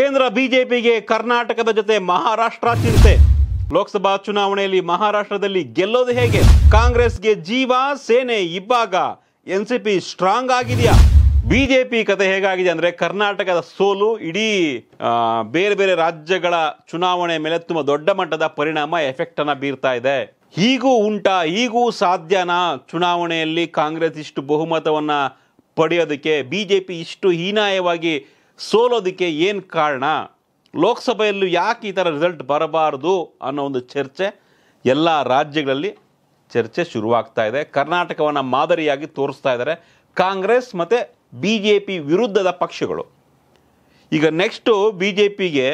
ಕೇಂದ್ರ ಬಿಜೆಪಿಗೆ ಕರ್ನಾಟಕದ ಜೊತೆ ಮಹಾರಾಷ್ಟ್ರ ಚಿಂತೆ ಲೋಕಸಭಾ ಚುನಾವಣೆಯಲ್ಲಿ ಮಹಾರಾಷ್ಟ್ರದಲ್ಲಿ ಗೆಲ್ಲೋದು ಹೇಗೆ ಕಾಂಗ್ರೆಸ್ಗೆ ಜೀವ ಸೇನೆ ಇಬ್ಬಾಗ ಎನ್ ಸಿ ಪಿ ಸ್ಟ್ರಾಂಗ್ ಆಗಿದೆಯಾ ಬಿಜೆಪಿ ಕತೆ ಹೇಗಾಗಿದೆ ಅಂದರೆ ಕರ್ನಾಟಕದ ಸೋಲು ಇಡೀ ಬೇರೆ ಬೇರೆ ರಾಜ್ಯಗಳ ಚುನಾವಣೆ ಮೇಲೆ ತುಂಬ ದೊಡ್ಡ ಮಟ್ಟದ ಪರಿಣಾಮ ಎಫೆಕ್ಟನ್ನು ಬೀರ್ತಾ ಇದೆ ಹೀಗೂ ಉಂಟಾ ಹೀಗೂ ಸಾಧ್ಯನಾ ಚುನಾವಣೆಯಲ್ಲಿ ಕಾಂಗ್ರೆಸ್ ಇಷ್ಟು ಬಹುಮತವನ್ನು ಪಡೆಯೋದಕ್ಕೆ ಬಿಜೆಪಿ ಇಷ್ಟು ಹೀನಾಯವಾಗಿ ಸೋಲೋದಕ್ಕೆ ಏನು ಕಾರಣ ಲೋಕಸಭೆಯಲ್ಲೂ ಯಾಕೆ ಈ ಥರ ರಿಸಲ್ಟ್ ಬರಬಾರ್ದು ಅನ್ನೋ ಒಂದು ಚರ್ಚೆ ಎಲ್ಲ ರಾಜ್ಯಗಳಲ್ಲಿ ಚರ್ಚೆ ಶುರುವಾಗ್ತಾ ಇದೆ ಕರ್ನಾಟಕವನ್ನು ಮಾದರಿಯಾಗಿ ತೋರಿಸ್ತಾ ಇದ್ದಾರೆ ಕಾಂಗ್ರೆಸ್ ಮತ್ತು ಬಿ ಜೆ ಪಿ ವಿರುದ್ಧದ ಪಕ್ಷಗಳು ಈಗ ನೆಕ್ಸ್ಟು ಬಿ ಜೆ ಪಿಗೆ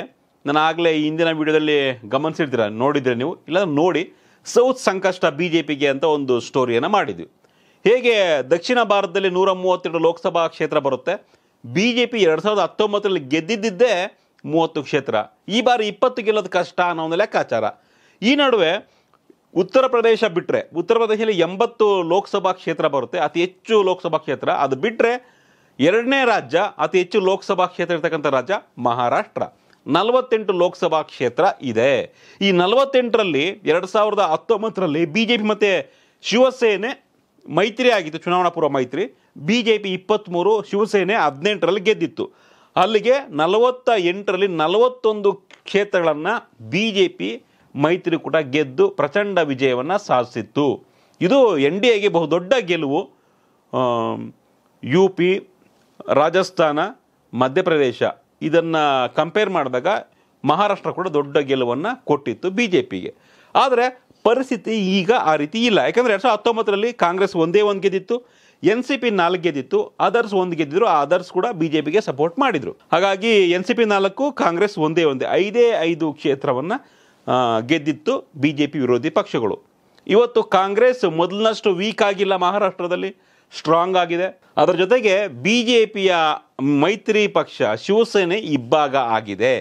ನಾನು ಆಗಲೇ ಹಿಂದಿನ ವಿಡಿಯೋದಲ್ಲಿ ಗಮನಿಸಿರ್ತೀರ ನೋಡಿದರೆ ನೀವು ಇಲ್ಲ ನೋಡಿ ಸೌತ್ ಸಂಕಷ್ಟ ಬಿ ಜೆ ಪಿಗೆ ಅಂತ ಒಂದು ಸ್ಟೋರಿಯನ್ನು ಮಾಡಿದ್ವಿ ಹೇಗೆ ದಕ್ಷಿಣ ಭಾರತದಲ್ಲಿ ನೂರ ಮೂವತ್ತೆರಡು ಲೋಕಸಭಾ ಕ್ಷೇತ್ರ ಬರುತ್ತೆ ಬಿ ಜೆ ಪಿ ಎರಡು ಸಾವಿರದ ಹತ್ತೊಂಬತ್ತರಲ್ಲಿ ಗೆದ್ದಿದ್ದಿದ್ದೇ ಮೂವತ್ತು ಕ್ಷೇತ್ರ ಈ ಬಾರಿ ಇಪ್ಪತ್ತು ಗೆಲ್ಲೋದು ಕಷ್ಟ ಅನ್ನೋ ಒಂದು ಲೆಕ್ಕಾಚಾರ ಈ ನಡುವೆ ಉತ್ತರ ಪ್ರದೇಶ ಬಿಟ್ಟರೆ ಉತ್ತರ ಪ್ರದೇಶದಲ್ಲಿ ಎಂಬತ್ತು ಲೋಕಸಭಾ ಕ್ಷೇತ್ರ ಬರುತ್ತೆ ಅತಿ ಹೆಚ್ಚು ಲೋಕಸಭಾ ಕ್ಷೇತ್ರ ಅದು ಬಿಟ್ಟರೆ ಎರಡನೇ ರಾಜ್ಯ ಅತಿ ಹೆಚ್ಚು ಲೋಕಸಭಾ ಕ್ಷೇತ್ರ ಇರ್ತಕ್ಕಂಥ ರಾಜ್ಯ ಮಹಾರಾಷ್ಟ್ರ ನಲವತ್ತೆಂಟು ಲೋಕಸಭಾ ಕ್ಷೇತ್ರ ಇದೆ ಈ ನಲವತ್ತೆಂಟರಲ್ಲಿ ಎರಡು ಸಾವಿರದ ಹತ್ತೊಂಬತ್ತರಲ್ಲಿ ಬಿ ಜೆ ಪಿ ಮತ್ತು ಶಿವಸೇನೆ ಮೈತ್ರಿ ಆಗಿತ್ತು ಚುನಾವಣಾ ಪೂರ್ವ ಮೈತ್ರಿ ಬಿ ಜೆ ಪಿ ಇಪ್ಪತ್ತ್ಮೂರು ಶಿವಸೇನೆ ಹದಿನೆಂಟರಲ್ಲಿ ಗೆದ್ದಿತ್ತು ಅಲ್ಲಿಗೆ ನಲವತ್ತ ಎಂಟರಲ್ಲಿ ನಲವತ್ತೊಂದು ಕ್ಷೇತ್ರಗಳನ್ನು ಬಿ ಜೆ ಪಿ ಮೈತ್ರಿಕೂಟ ಗೆದ್ದು ಪ್ರಚಂಡ ವಿಜಯವನ್ನು ಸಾಧಿಸಿತ್ತು ಇದು ಎನ್ ಡಿ ಎಗೆ ಬಹುದೊಡ್ಡ ಗೆಲುವು ಯು ಪಿ ರಾಜಸ್ಥಾನ ಮಧ್ಯಪ್ರದೇಶ ಇದನ್ನು ಕಂಪೇರ್ ಮಾಡಿದಾಗ ಮಹಾರಾಷ್ಟ್ರ ಕೂಡ ದೊಡ್ಡ ಗೆಲುವನ್ನು ಕೊಟ್ಟಿತ್ತು ಬಿ ಜೆ ಪಿಗೆ ಆದರೆ ಪರಿಸ್ಥಿತಿ ಈಗ ಆ ರೀತಿ ಇಲ್ಲ ಯಾಕಂದರೆ ಎರಡು ಸಾವಿರದ ಹತ್ತೊಂಬತ್ತರಲ್ಲಿ ಕಾಂಗ್ರೆಸ್ ಒಂದೇ ಒಂದು ಗೆದ್ದಿತ್ತು ಎನ್ ಸಿ ಪಿ ನಾಲ್ಕು ಗೆದ್ದಿತ್ತು ಅದರ್ಸ್ ಒಂದು ಗೆದ್ದಿದ್ರು ಆ ಅದರ್ಸ್ ಕೂಡ ಬಿಜೆಪಿಗೆ ಸಪೋರ್ಟ್ ಮಾಡಿದ್ರು ಹಾಗಾಗಿ ಎನ್ ಸಿ ಪಿ ನಾಲ್ಕು ಕಾಂಗ್ರೆಸ್ ಒಂದೇ ಒಂದೇ ಐದೇ ಐದು ಕ್ಷೇತ್ರವನ್ನು ಗೆದ್ದಿತ್ತು ಬಿಜೆಪಿ ವಿರೋಧಿ ಪಕ್ಷಗಳು ಇವತ್ತು ಕಾಂಗ್ರೆಸ್ ಮೊದಲನಷ್ಟು ವೀಕ್ ಆಗಿಲ್ಲ ಮಹಾರಾಷ್ಟ್ರದಲ್ಲಿ ಸ್ಟ್ರಾಂಗ್ ಆಗಿದೆ ಅದರ ಜೊತೆಗೆ ಬಿ ಜೆ ಪಿಯ ಮೈತ್ರಿ ಪಕ್ಷ ಶಿವಸೇನೆ ಇಬ್ಬಾಗ ಆಗಿದೆ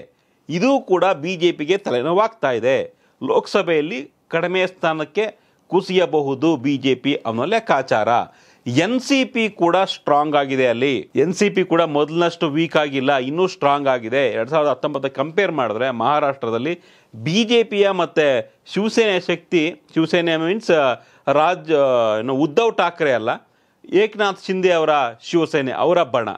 ಇದು ಕೂಡ ಬಿ ಜೆ ಪಿಗೆ ತಲೆನೋವಾಗ್ತಾ ಇದೆ ಲೋಕಸಭೆಯಲ್ಲಿ ಕಡಿಮೆ ಸ್ಥಾನಕ್ಕೆ ಕುಸಿಯಬಹುದು ಬಿ ಜೆ ಪಿ ಅನ್ನೋ ಲೆಕ್ಕಾಚಾರ ಎನ್ ಸಿ ಪಿ ಕೂಡ ಸ್ಟ್ರಾಂಗ್ ಆಗಿದೆ ಅಲ್ಲಿ ಎನ್ ಸಿ ಪಿ ಕೂಡ ಮೊದಲಿನಷ್ಟು ವೀಕ್ ಆಗಿಲ್ಲ ಇನ್ನೂ ಸ್ಟ್ರಾಂಗ್ ಆಗಿದೆ ಎರಡು ಸಾವಿರದ ಹತ್ತೊಂಬತ್ತಕ್ಕೆ ಕಂಪೇರ್ ಮಾಡಿದ್ರೆ ಮಹಾರಾಷ್ಟ್ರದಲ್ಲಿ ಬಿ ಜೆ ಪಿಯ ಮತ್ತು ಶಿವಸೇನೆ ಶಕ್ತಿ ಶಿವಸೇನೆ ಮೀನ್ಸ್ ರಾಜ್ ಏನು ಉದ್ಧವ್ ಠಾಕ್ರೆ ಅಲ್ಲ ಏಕನಾಥ್ ಶಿಂದೆ ಅವರ ಶಿವಸೇನೆ ಅವರ ಬಣ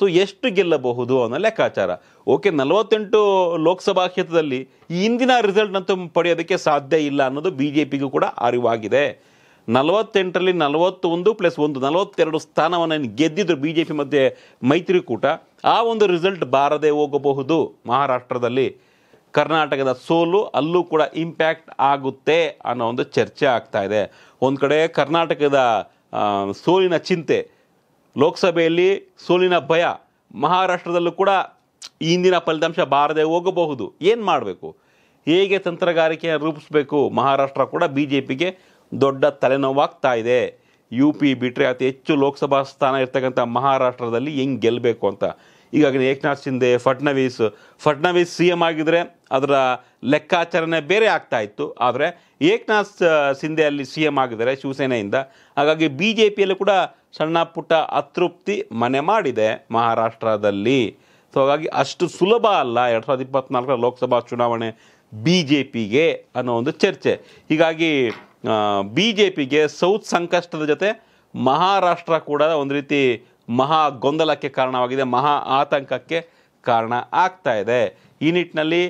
ಸೊ ಎಷ್ಟು ಗೆಲ್ಲಬಹುದು ಅನ್ನೋ ಲೆಕ್ಕಾಚಾರ ಓಕೆ ನಲವತ್ತೆಂಟು ಲೋಕಸಭಾ ಕ್ಷೇತ್ರದಲ್ಲಿ ಈ ಹಿಂದಿನ ರಿಸಲ್ಟ್ನಂತೂ ಪಡೆಯೋದಕ್ಕೆ ಸಾಧ್ಯ ಇಲ್ಲ ಅನ್ನೋದು ಬಿ ಜೆ ಪಿಗೂ ಕೂಡ ಅರಿವಾಗಿದೆ ನಲವತ್ತೆಂಟರಲ್ಲಿ ಒಂದು ಪ್ಲಸ್ ಒಂದು ನಲವತ್ತೆರಡು ಸ್ಥಾನವನ್ನು ಗೆದ್ದಿದ್ರು ಬಿ ಜೆ ಪಿ ಮಧ್ಯೆ ಮೈತ್ರಿಕೂಟ ಆ ಒಂದು ರಿಸಲ್ಟ್ ಬಾರದೆ ಹೋಗಬಹುದು ಮಹಾರಾಷ್ಟ್ರದಲ್ಲಿ ಕರ್ನಾಟಕದ ಸೋಲು ಅಲ್ಲೂ ಕೂಡ ಇಂಪ್ಯಾಕ್ಟ್ ಆಗುತ್ತೆ ಅನ್ನೋ ಒಂದು ಚರ್ಚೆ ಆಗ್ತಾ ಇದೆ ಒಂದು ಕಡೆ ಕರ್ನಾಟಕದ ಸೋಲಿನ ಚಿಂತೆ ಲೋಕಸಭೆಯಲ್ಲಿ ಸೋಲಿನ ಭಯ ಮಹಾರಾಷ್ಟ್ರದಲ್ಲೂ ಕೂಡ ಇಂದಿನ ಫಲಿತಾಂಶ ಬಾರದೆ ಹೋಗಬಹುದು ಏನು ಮಾಡಬೇಕು ಹೇಗೆ ತಂತ್ರಗಾರಿಕೆಯನ್ನು ರೂಪಿಸಬೇಕು ಮಹಾರಾಷ್ಟ್ರ ಕೂಡ ಬಿ ಜೆ ಪಿಗೆ ದೊಡ್ಡ ತಲೆನೋವಾಗ್ತಾ ಇದೆ ಯು ಪಿ ಬಿಟ್ಟರೆ ಅತಿ ಹೆಚ್ಚು ಲೋಕಸಭಾ ಸ್ಥಾನ ಇರ್ತಕ್ಕಂಥ ಮಹಾರಾಷ್ಟ್ರದಲ್ಲಿ ಹೆಂಗೆ ಗೆಲ್ಲಬೇಕು ಅಂತ ಈಗಾಗಲೇ ಏಕನಾಥ್ ಶಿಂದೆ ಫಡ್ನವೀಸ್ ಫಡ್ನವೀಸ್ ಸಿ ಎಂ ಆಗಿದ್ದರೆ ಅದರ ಲೆಕ್ಕಾಚರಣೆ ಬೇರೆ ಆಗ್ತಾ ಇತ್ತು ಆದರೆ ಏಕನಾಥ್ ಸಿಂಧೆ ಅಲ್ಲಿ ಸಿ ಎಮ್ ಆಗಿದ್ದಾರೆ ಶಿವಸೇನೆಯಿಂದ ಹಾಗಾಗಿ ಬಿ ಜೆ ಪಿಯಲ್ಲಿ ಕೂಡ ಸಣ್ಣ ಪುಟ್ಟ ಅತೃಪ್ತಿ ಮನೆ ಮಾಡಿದೆ ಮಹಾರಾಷ್ಟ್ರದಲ್ಲಿ ಸೊ ಹಾಗಾಗಿ ಅಷ್ಟು ಸುಲಭ ಅಲ್ಲ ಎರಡು ಸಾವಿರದ ಇಪ್ಪತ್ತ್ನಾಲ್ಕರ ಲೋಕಸಭಾ ಚುನಾವಣೆ ಬಿ ಜೆ ಪಿಗೆ ಅನ್ನೋ ಒಂದು ಚರ್ಚೆ ಹೀಗಾಗಿ ಬಿ ಜೆ ಪಿಗೆ ಸೌತ್ ಸಂಕಷ್ಟದ ಜೊತೆ ಮಹಾರಾಷ್ಟ್ರ ಕೂಡ ಒಂದು ರೀತಿ ಮಹಾ ಗೊಂದಲಕ್ಕೆ ಕಾರಣವಾಗಿದೆ ಮಹಾ ಆತಂಕಕ್ಕೆ ಕಾರಣ ಆಗ್ತಾ ಇದೆ ಈ ನಿಟ್ಟಿನಲ್ಲಿ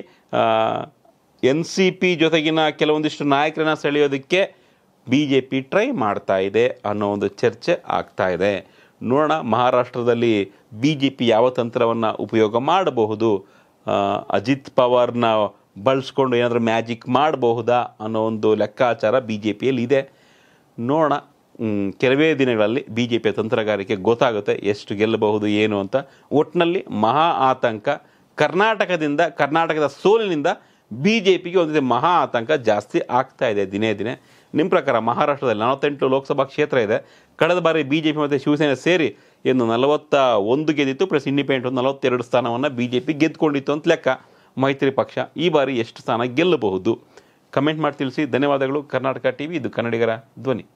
ಎನ್ ಸಿ ಪಿ ಜೊತೆಗಿನ ಕೆಲವೊಂದಿಷ್ಟು ನಾಯಕರನ್ನ ಸೆಳೆಯೋದಕ್ಕೆ ಬಿ ಜೆ ಪಿ ಟ್ರೈ ಮಾಡ್ತಾ ಇದೆ ಅನ್ನೋ ಒಂದು ಚರ್ಚೆ ಆಗ್ತಾ ಇದೆ ನೋಡೋಣ ಮಹಾರಾಷ್ಟ್ರದಲ್ಲಿ ಬಿ ಜೆ ಪಿ ಯಾವ ತಂತ್ರವನ್ನು ಉಪಯೋಗ ಮಾಡಬಹುದು ಅಜಿತ್ ಪವಾರ್ನ ಬಳಸ್ಕೊಂಡು ಏನಾದರೂ ಮ್ಯಾಜಿಕ್ ಮಾಡಬಹುದಾ ಅನ್ನೋ ಒಂದು ಲೆಕ್ಕಾಚಾರ ಬಿ ಜೆ ಪಿಯಲ್ಲಿ ಇದೆ ನೋಡೋಣ ಕೆಲವೇ ದಿನಗಳಲ್ಲಿ ಬಿ ಜೆ ಪಿಯ ತಂತ್ರಗಾರಿಕೆ ಗೊತ್ತಾಗುತ್ತೆ ಎಷ್ಟು ಗೆಲ್ಲಬಹುದು ಏನು ಅಂತ ಒಟ್ಟಿನಲ್ಲಿ ಮಹಾ ಆತಂಕ ಕರ್ನಾಟಕದಿಂದ ಕರ್ನಾಟಕದ ಸೋಲಿನಿಂದ ಬಿ ಜೆ ಪಿಗೆ ಒಂದು ಮಹಾ ಆತಂಕ ಜಾಸ್ತಿ ಆಗ್ತಾ ಇದೆ ದಿನೇ ದಿನೇ ನಿಮ್ಮ ಪ್ರಕಾರ ಮಹಾರಾಷ್ಟ್ರದಲ್ಲಿ ನಲವತ್ತೆಂಟು ಲೋಕಸಭಾ ಕ್ಷೇತ್ರ ಇದೆ ಕಳೆದ ಬಾರಿ ಬಿ ಜೆ ಪಿ ಮತ್ತು ಶಿವಸೇನೆ ಸೇರಿ ಇನ್ನು ನಲವತ್ತ ಒಂದು ಗೆದ್ದಿತ್ತು ಪ್ಲಸ್ ಇಂಡಿಪೆಂಡೆಂಟ್ ನಲವತ್ತೆರಡು ಸ್ಥಾನವನ್ನು ಬಿ ಜೆ ಪಿ ಗೆದ್ದುಕೊಂಡಿತ್ತು ಅಂತ ಲೆಕ್ಕ ಮೈತ್ರಿ ಪಕ್ಷ ಈ ಬಾರಿ ಎಷ್ಟು ಸ್ಥಾನ ಗೆಲ್ಲಬಹುದು ಕಮೆಂಟ್ ಮಾಡಿ ತಿಳಿಸಿ ಧನ್ಯವಾದಗಳು ಕರ್ನಾಟಕ ಟಿವಿ ಇದು ಕನ್ನಡಿಗರ ಧ್ವನಿ